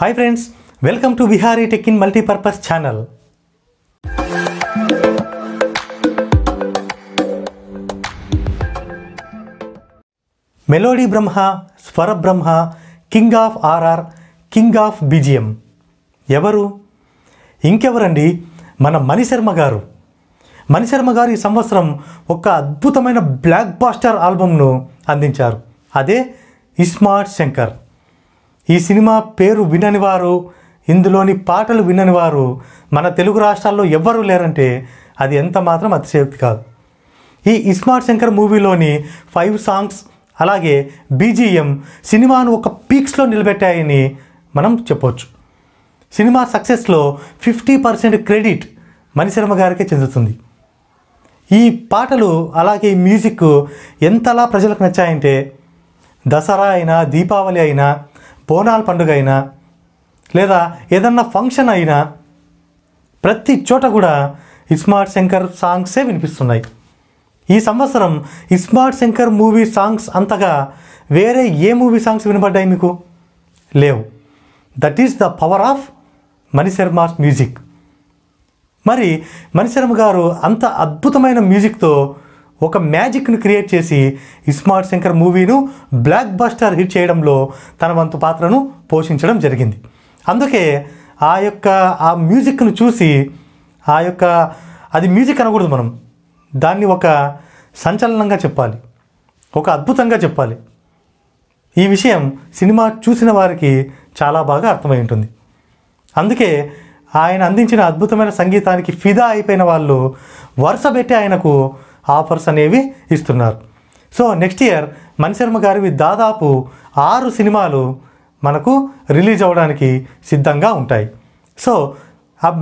hi friends welcome to Bihari tech in multipurpose channel melody Brahma Swarabrahma king of RR king of BGM ఎవరు ఇంకెవరండి మన మణిశర్మ గారు మణిశర్మ గారు ఈ సంవత్సరం ఒక అద్భుతమైన బ్లాక్ బాస్టర్ ఆల్బమ్ను అందించారు అదే ఇస్మార్ట్ శంకర్ ఈ సినిమా పేరు వినని వారు ఇందులోని పాటలు వినని వారు మన తెలుగు రాష్ట్రాల్లో ఎవ్వరూ లేరంటే అది ఎంత మాత్రం అతిశయోక్తి కాదు ఈ ఇస్మార్ట్ శంకర్ మూవీలోని ఫైవ్ సాంగ్స్ అలాగే బీజిఎం సినిమాను ఒక పీక్స్లో నిలబెట్టాయని మనం చెప్పవచ్చు సినిమా సక్సెస్లో ఫిఫ్టీ పర్సెంట్ క్రెడిట్ మణిశర్మ గారికే చెందుతుంది ఈ పాటలు అలాగే ఈ మ్యూజిక్ ఎంతలా ప్రజలకు నచ్చాయంటే దసరా అయినా దీపావళి అయినా బోనాల పండుగ అయినా లేదా ఏదన్నా ఫంక్షన్ అయినా ప్రతి చోట కూడా ఇస్మార్ట్ శంకర్ సాంగ్సే వినిపిస్తున్నాయి ఈ సంవత్సరం ఇస్మార్ట్ శంకర్ మూవీ సాంగ్స్ అంతగా వేరే ఏ మూవీ సాంగ్స్ వినపడ్డాయి మీకు లేవు that is the power of Manisharma's music మరి మణిశర్మ గారు అంత అద్భుతమైన మ్యూజిక్తో ఒక మ్యాజిక్ను క్రియేట్ చేసి ఇస్మార్ట్ శంకర్ మూవీను బ్లాక్ బస్టర్ హిట్ చేయడంలో తన వంతు పాత్రను పోషించడం జరిగింది అందుకే ఆ యొక్క ఆ మ్యూజిక్ను చూసి ఆ యొక్క అది మ్యూజిక్ అనకూడదు మనం దాన్ని ఒక సంచలనంగా చెప్పాలి ఒక అద్భుతంగా చెప్పాలి ఈ విషయం సినిమా చూసిన వారికి చాలా బాగా అర్థమై ఉంటుంది అందుకే ఆయన అందించిన అద్భుతమైన సంగీతానికి ఫిదా అయిపోయిన వాళ్ళు వరుస పెట్టి ఆయనకు ఆఫర్స్ అనేవి ఇస్తున్నారు సో నెక్స్ట్ ఇయర్ మణిశర్మ గారివి దాదాపు ఆరు సినిమాలు మనకు రిలీజ్ అవ్వడానికి సిద్ధంగా ఉంటాయి సో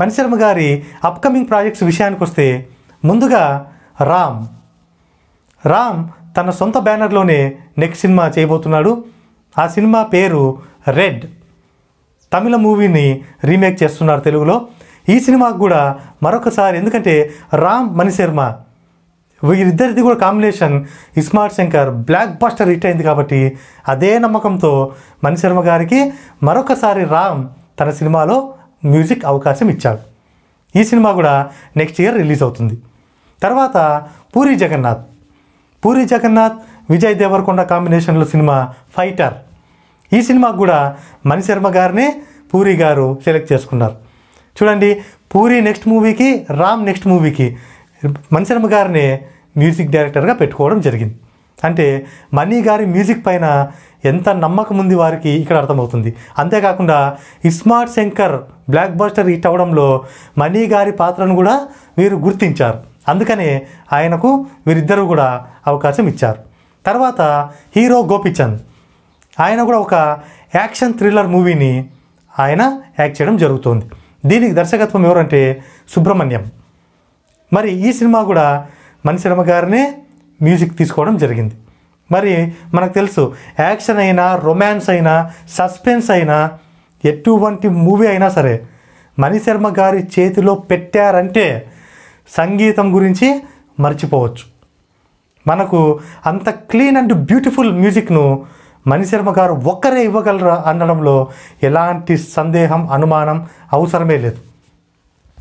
మణిశర్మ గారి అప్కమింగ్ ప్రాజెక్ట్స్ విషయానికి వస్తే ముందుగా రామ్ రామ్ తన సొంత బ్యానర్లోనే నెక్స్ట్ సినిమా చేయబోతున్నాడు ఆ సినిమా పేరు రెడ్ తమిళ మూవీని రీమేక్ చేస్తున్నారు తెలుగులో ఈ సినిమాకు కూడా మరొకసారి ఎందుకంటే రామ్ మణిశర్మ వీరిద్దరిది కూడా combination Ismart Shankar blockbuster hit అయింది కాబట్టి అదే నమ్మకంతో మణిశర్మ గారికి మరొకసారి రామ్ తన సినిమాలో మ్యూజిక్ అవకాశం ఇచ్చాడు ఈ సినిమా కూడా నెక్స్ట్ ఇయర్ రిలీజ్ అవుతుంది తర్వాత పూరి జగన్నాథ్ పూరి జగన్నాథ్ విజయ్ దేవరకొండ కాంబినేషన్లో సినిమా ఫైటర్ ఈ సినిమాకు కూడా మణిశర్మ గారిని పూరి గారు సెలెక్ట్ చేసుకున్నారు చూడండి పూరి నెక్స్ట్ మూవీకి రామ్ నెక్స్ట్ మూవీకి మణిశర్మ గారిని మ్యూజిక్ డైరెక్టర్గా పెట్టుకోవడం జరిగింది అంటే మనీ గారి మ్యూజిక్ పైన ఎంత నమ్మకం ఉంది వారికి ఇక్కడ అర్థమవుతుంది అంతేకాకుండా Ismart Shankar blockbuster hit అవడంలో మనీ గారి పాత్రను కూడా వీరు గుర్తించారు అందుకనే ఆయనకు వీరిద్దరూ కూడా అవకాశం ఇచ్చారు తర్వాత హీరో గోపిచంద్ ఆయన కూడా ఒక యాక్షన్ థ్రిల్లర్ మూవీని ఆయన యాక్ట్ చేయడం జరుగుతోంది దీనికి దర్శకత్వం ఎవరంటే సుబ్రహ్మణ్యం మరి ఈ సినిమా కూడా మణిశర్మ గారినే మ్యూజిక్ తీసుకోవడం జరిగింది మరి మనకు తెలుసు యాక్షన్ అయినా రొమాన్స్ అయినా సస్పెన్స్ అయినా ఎటువంటి మూవీ అయినా సరే మణిశర్మ గారి చేతిలో పెట్టారంటే సంగీతం గురించి మర్చిపోవచ్చు మనకు అంత క్లీన్ అండ్ బ్యూటిఫుల్ మ్యూజిక్ను మణిశర్మ గారు ఒక్కరే ఇవ్వగలరా అనడంలో ఎలాంటి సందేహం అనుమానం అవసరమే లేదు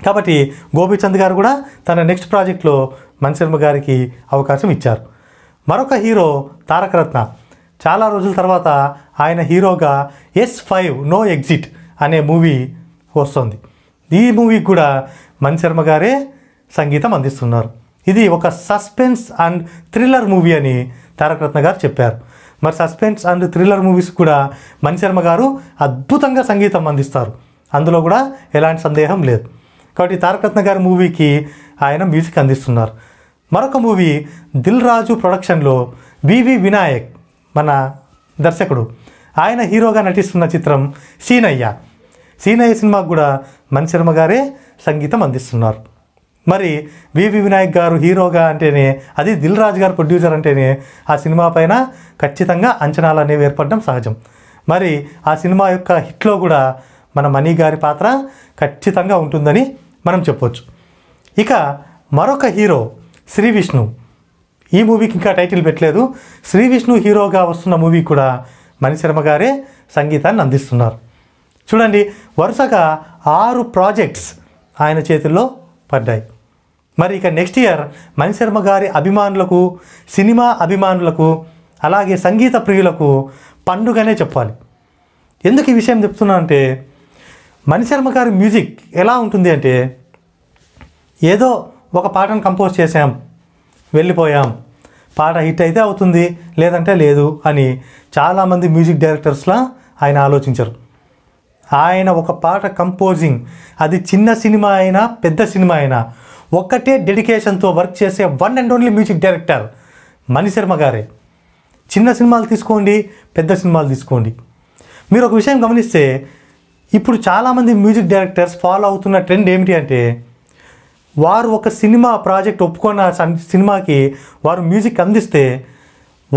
కాబట్టి గోపీచంద్ గారు కూడా తన నెక్స్ట్ ప్రాజెక్ట్లో మణిశర్మ గారికి అవకాశం ఇచ్చారు మరొక హీరో తారకరత్న చాలా రోజుల తర్వాత ఆయన హీరోగా ఎస్ ఫైవ్ నో ఎగ్జిట్ అనే మూవీ వస్తుంది ఈ మూవీకి కూడా మణిశర్మ గారే సంగీతం అందిస్తున్నారు ఇది ఒక సస్పెన్స్ అండ్ థ్రిల్లర్ మూవీ అని తారకరత్న గారు చెప్పారు మరి సస్పెన్స్ అండ్ థ్రిల్లర్ మూవీస్ కూడా మణిశర్మ గారు అద్భుతంగా సంగీతం అందిస్తారు అందులో కూడా ఎలాంటి సందేహం లేదు కాబట్టి తారకరత్న గారి మూవీకి ఆయన మ్యూజిక్ అందిస్తున్నారు మరొక మూవీ దిల్ రాజు ప్రొడక్షన్లో వివి వినాయక్ మన దర్శకుడు ఆయన హీరోగా నటిస్తున్న చిత్రం సీనయ్య సీనయ్య సినిమాకు కూడా మణిశర్మ గారే సంగీతం అందిస్తున్నారు మరి వివి వినాయక్ గారు హీరోగా అంటేనే అది దిల్ రాజు గారు ప్రొడ్యూసర్ అంటేనే ఆ సినిమా పైన ఖచ్చితంగా అంచనాలు అనేవి ఏర్పడడం సహజం మరి ఆ సినిమా యొక్క హిట్లో కూడా మన మణి గారి పాత్ర ఖచ్చితంగా ఉంటుందని మనం చెప్పవచ్చు ఇక మరొక హీరో శ్రీ విష్ణు ఈ మూవీకి ఇంకా టైటిల్ పెట్టలేదు శ్రీ విష్ణు హీరోగా వస్తున్న మూవీ కూడా మణిశర్మ గారే సంగీతాన్ని అందిస్తున్నారు చూడండి వరుసగా ఆరు ప్రాజెక్ట్స్ ఆయన చేతుల్లో పడ్డాయి మరి ఇక నెక్స్ట్ ఇయర్ మణిశర్మ గారి అభిమానులకు సినిమా అభిమానులకు అలాగే సంగీత ప్రియులకు పండుగనే చెప్పాలి ఎందుకు ఈ విషయం చెప్తున్నా అంటే మణిశర్మ గారి మ్యూజిక్ ఎలా ఉంటుంది అంటే ఏదో ఒక పాటను కంపోజ్ చేసాం వెళ్ళిపోయాం పాట హిట్ అయితే అవుతుంది లేదంటే లేదు అని చాలామంది మ్యూజిక్ డైరెక్టర్స్లా ఆయన ఆలోచించరు ఆయన ఒక పాట కంపోజింగ్ అది చిన్న సినిమా అయినా పెద్ద సినిమా అయినా ఒక్కటే డెడికేషన్తో వర్క్ చేసే one and only music director Manisharma గారే చిన్న సినిమాలు తీసుకోండి పెద్ద సినిమాలు తీసుకోండి మీరు ఒక విషయం గమనిస్తే ఇప్పుడు చాలామంది మ్యూజిక్ డైరెక్టర్స్ ఫాలో అవుతున్న ట్రెండ్ ఏమిటి అంటే వారు ఒక సినిమా ప్రాజెక్ట్ ఒప్పుకున్న సినిమాకి వారు మ్యూజిక్ అందిస్తే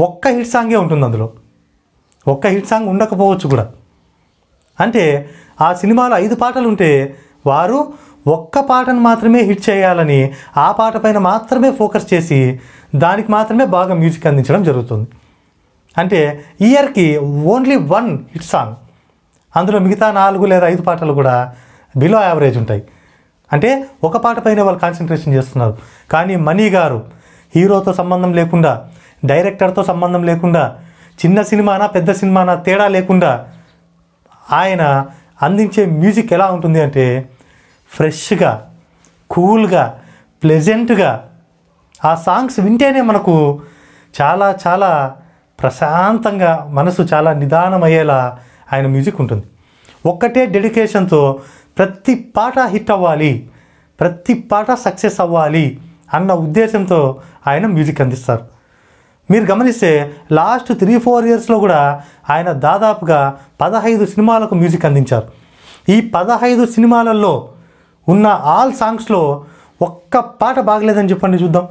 ఒక్క హిట్ సాంగే ఉంటుంది అందులో ఒక్క హిట్ సాంగ్ ఉండకపోవచ్చు కూడా అంటే ఆ సినిమాలో ఐదు పాటలు ఉంటే వారు ఒక్క పాటను మాత్రమే హిట్ చేయాలని ఆ పాట పైన మాత్రమే ఫోకస్ చేసి దానికి మాత్రమే బాగా మ్యూజిక్ అందించడం జరుగుతుంది అంటే ఇయర్కి ఓన్లీ వన్ హిట్ సాంగ్ అందులో మిగతా నాలుగు లేదా ఐదు పాటలు కూడా బిలో యావరేజ్ ఉంటాయి అంటే ఒక పాట పైన వాళ్ళు కాన్సన్ట్రేషన్ చేస్తున్నారు కానీ మనీ గారు హీరోతో సంబంధం లేకుండా డైరెక్టర్తో సంబంధం లేకుండా చిన్న సినిమానా పెద్ద సినిమానా తేడా లేకుండా ఆయన అందించే మ్యూజిక్ ఎలా ఉంటుంది అంటే ఫ్రెష్గా కూల్గా ప్లెజెంట్గా ఆ సాంగ్స్ వింటేనే మనకు చాలా చాలా ప్రశాంతంగా మనసు చాలా నిదానమయ్యేలా ఆయన మ్యూజిక్ ఉంటుంది ఒక్కటే డెడికేషన్తో ప్రతి పాట హిట్ అవ్వాలి ప్రతి పాట సక్సెస్ అవ్వాలి అన్న ఉద్దేశంతో ఆయన మ్యూజిక్ అందిస్తారు మీరు గమనిస్తే లాస్ట్ త్రీ ఫోర్ ఇయర్స్లో కూడా ఆయన దాదాపుగా పదహైదు సినిమాలకు మ్యూజిక్ అందించారు ఈ పదహైదు సినిమాలలో ఉన్న ఆల్ సాంగ్స్లో ఒక్క పాట బాగలేదని చెప్పండి చూద్దాం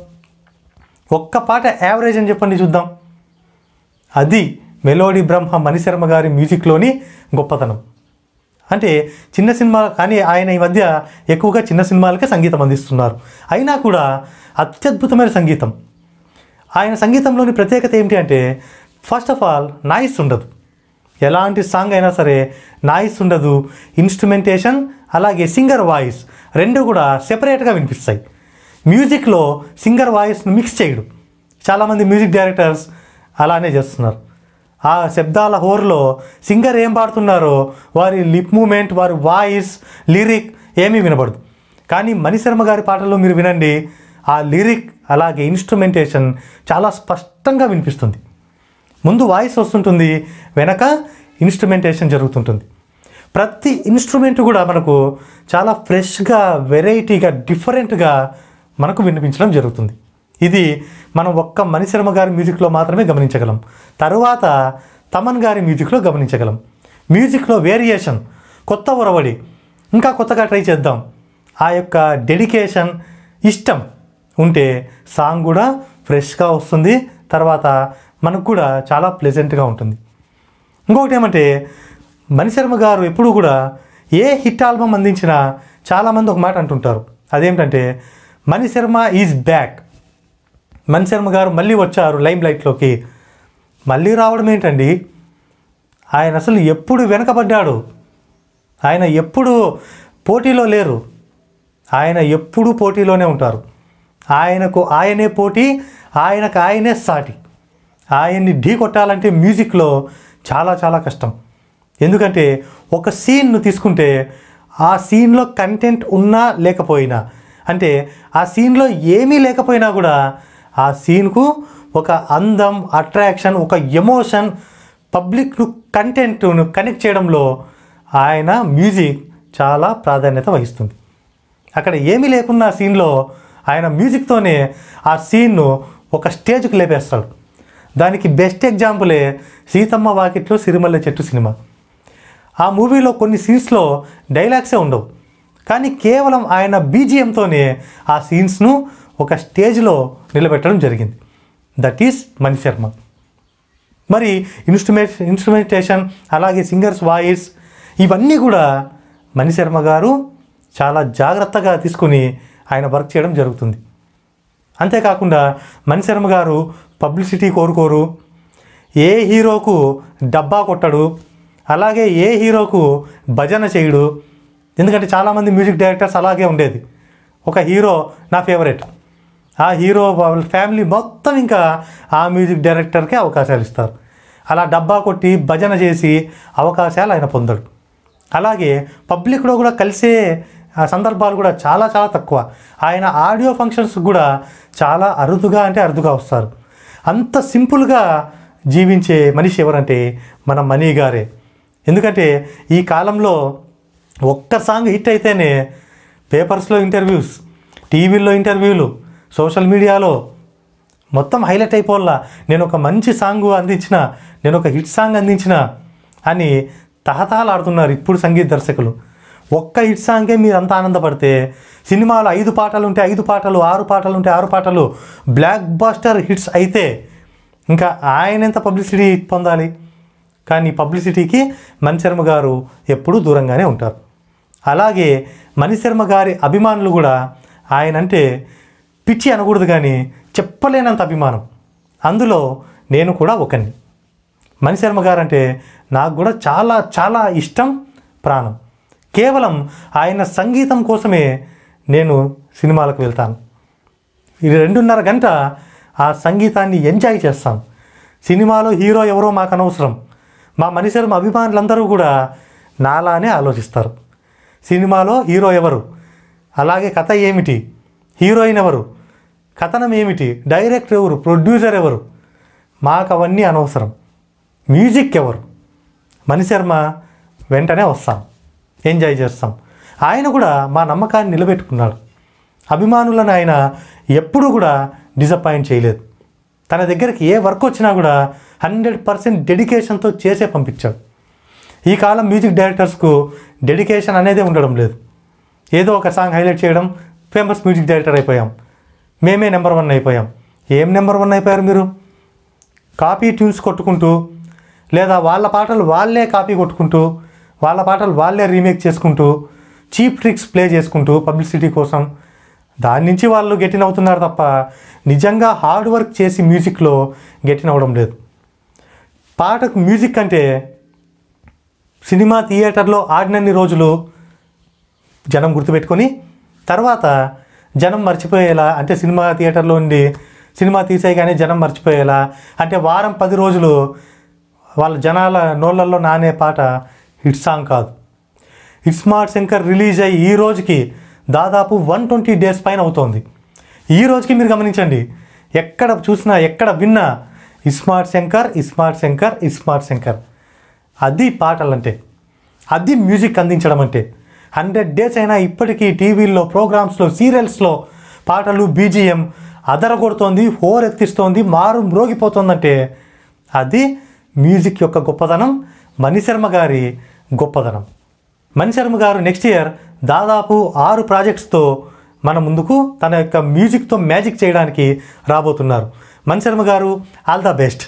ఒక్క పాట యావరేజ్ అని చెప్పండి చూద్దాం అది మెలోడీ బ్రహ్మ మణిశర్మ గారి మ్యూజిక్లోని గొప్పతనం అంటే చిన్న సినిమా కానీ ఆయన ఈ మధ్య ఎక్కువగా చిన్న సినిమాలకే సంగీతం అందిస్తున్నారు అయినా కూడా అత్యద్భుతమైన సంగీతం ఆయన సంగీతంలోని ప్రత్యేకత ఏమిటి అంటే ఫస్ట్ ఆఫ్ ఆల్ నాయిస్ ఉండదు ఎలాంటి సాంగ్ అయినా సరే నాయిస్ ఉండదు ఇన్స్ట్రుమెంటేషన్ అలాగే సింగర్ వాయిస్ రెండు కూడా సెపరేట్గా వినిపిస్తాయి మ్యూజిక్లో సింగర్ వాయిస్ను మిక్స్ చేయడు చాలామంది మ్యూజిక్ డైరెక్టర్స్ అలానే చేస్తున్నారు ఆ శబ్దాల హోర్లో సింగర్ ఏం పాడుతున్నారో వారి లిప్ మూమెంట్ వారి వాయిస్ లిరిక్ ఏమీ వినబడదు కానీ మణిశర్మ గారి పాటల్లో మీరు వినండి ఆ లిరిక్ అలాగే ఇన్స్ట్రుమెంటేషన్ చాలా స్పష్టంగా వినిపిస్తుంది ముందు వాయిస్ వస్తుంటుంది వెనక ఇన్స్ట్రుమెంటేషన్ జరుగుతుంటుంది ప్రతి ఇన్స్ట్రుమెంట్ కూడా మనకు చాలా ఫ్రెష్గా వెరైటీగా డిఫరెంట్గా మనకు వినిపించడం జరుగుతుంది ఇది మనం ఒక్క మణిశర్మ గారి మ్యూజిక్లో మాత్రమే గమనించగలం తరువాత తమన్ గారి మ్యూజిక్లో గమనించగలం మ్యూజిక్లో వేరియేషన్ కొత్త ఒరవడి ఇంకా కొత్తగా ట్రై చేద్దాం ఆ యొక్క డెడికేషన్ ఇష్టం ఉంటే సాంగ్ కూడా ఫ్రెష్గా వస్తుంది తర్వాత మనకు కూడా చాలా ప్లెజెంట్గా ఉంటుంది ఇంకొకటి ఏమంటే మణిశర్మ గారు ఎప్పుడూ కూడా ఏ హిట్ ఆల్బమ్ అందించినా చాలామంది ఒక మాట అంటుంటారు అదేమిటంటే మణిశర్మ ఈజ్ బ్యాక్ మణిశర్మ గారు మళ్ళీ వచ్చారు లైమ్ లైట్లోకి మళ్ళీ రావడం ఏంటండి ఆయన అసలు ఎప్పుడు వెనకబడ్డాడు ఆయన ఎప్పుడు పోటీలో లేరు ఆయన ఎప్పుడూ పోటీలోనే ఉంటారు ఆయనకు ఆయనే పోటీ ఆయనకు ఆయనే సాటి ఆయన్ని ఢీ కొట్టాలంటే మ్యూజిక్లో చాలా చాలా కష్టం ఎందుకంటే ఒక సీన్ను తీసుకుంటే ఆ సీన్లో కంటెంట్ ఉన్నా లేకపోయినా అంటే ఆ సీన్లో ఏమీ లేకపోయినా కూడా ఆ సీన్కు ఒక అందం అట్రాక్షన్ ఒక ఎమోషన్ పబ్లిక్ను కంటెంట్ను కనెక్ట్ చేయడంలో ఆయన మ్యూజిక్ చాలా ప్రాధాన్యత వహిస్తుంది అక్కడ ఏమీ లేకున్న సీన్లో ఆయన మ్యూజిక్తోనే ఆ సీన్ను ఒక స్టేజ్కి లేపేస్తాడు దానికి బెస్ట్ ఎగ్జాంపులే సీతమ్మ వాకిట్లో సిరిమల్ల చెట్టు సినిమా ఆ మూవీలో కొన్ని సీన్స్లో డైలాగ్సే ఉండవు కానీ కేవలం ఆయన బీజిఎంతోనే ఆ సీన్స్ను ఒక స్టేజ్లో నిలబెట్టడం జరిగింది దట్ ఈస్ మణిశర్మ మరి ఇన్స్ట్రుమెంట్ ఇన్స్ట్రుమెంటేషన్ అలాగే సింగర్స్ వాయిస్ ఇవన్నీ కూడా మణిశర్మ గారు చాలా జాగ్రత్తగా తీసుకుని ఆయన వర్క్ చేయడం జరుగుతుంది అంతేకాకుండా మణిశర్మ గారు పబ్లిసిటీ కోరుకోరు ఏ హీరోకు డబ్బా కొట్టడు అలాగే ఏ హీరోకు భజన చేయడు ఎందుకంటే చాలామంది మ్యూజిక్ డైరెక్టర్స్ అలాగే ఉండేది ఒక హీరో నా ఫేవరెట్ ఆ హీరో వాళ్ళ ఫ్యామిలీ మొత్తం ఇంకా ఆ మ్యూజిక్ డైరెక్టర్కే అవకాశాలు ఇస్తారు అలా డబ్బా కొట్టి భజన చేసి అవకాశాలు ఆయన పొందడు అలాగే పబ్లిక్లో కూడా కలిసే సందర్భాలు కూడా చాలా చాలా తక్కువ ఆయన ఆడియో ఫంక్షన్స్ కూడా చాలా అరుదుగా అంటే అరుదుగా వస్తారు అంత సింపుల్గా జీవించే మనిషి ఎవరంటే మన మనీ గారే ఎందుకంటే ఈ కాలంలో ఒక్క సాంగ్ హిట్ అయితేనే పేపర్స్లో ఇంటర్వ్యూస్ టీవీల్లో ఇంటర్వ్యూలు సోషల్ మీడియాలో మొత్తం హైలైట్ అయిపోల్లా నేను ఒక మంచి సాంగ్ అందించిన నేను ఒక హిట్ సాంగ్ అందించిన అని తహతహలాడుతున్నారు ఇప్పుడు సంగీత దర్శకులు ఒక్క హిట్ సాంగే మీరు అంత ఆనందపడితే సినిమాలో ఐదు పాటలు ఉంటే ఐదు పాటలు ఆరు పాటలు ఉంటే ఆరు పాటలు బ్లాక్ బాస్టర్ హిట్స్ అయితే ఇంకా ఆయన ఎంత పబ్లిసిటీ పొందాలి కానీ పబ్లిసిటీకి మణిశర్మ గారు ఎప్పుడూ దూరంగానే ఉంటారు అలాగే మణిశర్మ గారి అభిమానులు కూడా ఆయనంటే పిచ్చి అనకూడదు కానీ చెప్పలేనంత అభిమానం అందులో నేను కూడా ఒకని మణిశర్మ గారంటే నాకు కూడా చాలా చాలా ఇష్టం ప్రాణం కేవలం ఆయన సంగీతం కోసమే నేను సినిమాలకు వెళ్తాను ఇది రెండున్నర గంట ఆ సంగీతాన్ని ఎంజాయ్ చేస్తాను సినిమాలో హీరో ఎవరో మాకు అనవసరం మా మణిశర్మ అభిమానులందరూ కూడా నాలానే ఆలోచిస్తారు సినిమాలో హీరో ఎవరు అలాగే కథ ఏమిటి హీరోయిన్ ఎవరు కథనం ఏమిటి డైరెక్టర్ ఎవరు ప్రొడ్యూసర్ ఎవరు మాకు అవన్నీ అనవసరం మ్యూజిక్ ఎవరు మణిశర్మ వెంటనే వస్తాం ఎంజాయ్ చేస్తాం ఆయన కూడా మా నమ్మకాన్ని నిలబెట్టుకున్నాడు అభిమానులను ఆయన ఎప్పుడూ కూడా డిసప్పాయింట్ చేయలేదు తన దగ్గరికి ఏ వర్క్ వచ్చినా కూడా హండ్రెడ్ పర్సెంట్ డెడికేషన్తో చేసే పంపించాడు ఈ కాలం మ్యూజిక్ డైరెక్టర్స్కు డెడికేషన్ అనేదే ఉండడం లేదు ఏదో ఒక సాంగ్ హైలైట్ చేయడం ఫేమస్ మ్యూజిక్ డైరెక్టర్ అయిపోయాం మేమే నెంబర్ వన్ అయిపోయాం ఏం నెంబర్ వన్ అయిపోయారు మీరు కాపీ ట్యూన్స్ కొట్టుకుంటూ లేదా వాళ్ళ పాటలు వాళ్ళే కాపీ కొట్టుకుంటూ వాళ్ళ పాటలు వాళ్ళే రీమేక్ చేసుకుంటూ చీప్ ట్రిక్స్ ప్లే చేసుకుంటూ పబ్లిసిటీ కోసం దాని నుంచి వాళ్ళు గెటిన్ అవుతున్నారు తప్ప నిజంగా హార్డ్ వర్క్ చేసి మ్యూజిక్లో గెటిన్ అవ్వడం లేదు పాటకు మ్యూజిక్ అంటే సినిమా థియేటర్లో ఆడినన్ని రోజులు జనం గుర్తుపెట్టుకొని తర్వాత జనం మర్చిపోయేలా అంటే సినిమా థియేటర్లో ఉండి సినిమా కానీ జనం మర్చిపోయేలా అంటే వారం పది రోజులు వాళ్ళ జనాల నోళ్ళల్లో నానే పాట హిట్ సాంగ్ కాదు హిట్ స్మార్ట్ శంకర్ రిలీజ్ అయ్యి ఈ రోజుకి దాదాపు వన్ ట్వంటీ డేస్ పైన అవుతోంది ఈ రోజుకి మీరు గమనించండి ఎక్కడ చూసినా ఎక్కడ విన్నా ఇస్మార్ట్ శంకర్ ఇస్మార్ట్ శంకర్ ఇస్మార్ట్ శంకర్ అది పాటలంటే అది మ్యూజిక్ అందించడం అంటే హండ్రెడ్ డేస్ అయినా ఇప్పటికీ టీవీల్లో ప్రోగ్రామ్స్లో సీరియల్స్లో పాటలు బీజిఎం అదరగొడుతోంది ఎత్తిస్తోంది మారు మ్రోగిపోతుందంటే అది మ్యూజిక్ యొక్క గొప్పదనం మణిశర్మ గారి గొప్పదనం మణిశర్మ గారు నెక్స్ట్ ఇయర్ దాదాపు ఆరు ప్రాజెక్ట్స్తో మన ముందుకు తన యొక్క మ్యూజిక్తో మ్యాజిక్ చేయడానికి రాబోతున్నారు మణిశర్మ గారు ఆల్ ద బెస్ట్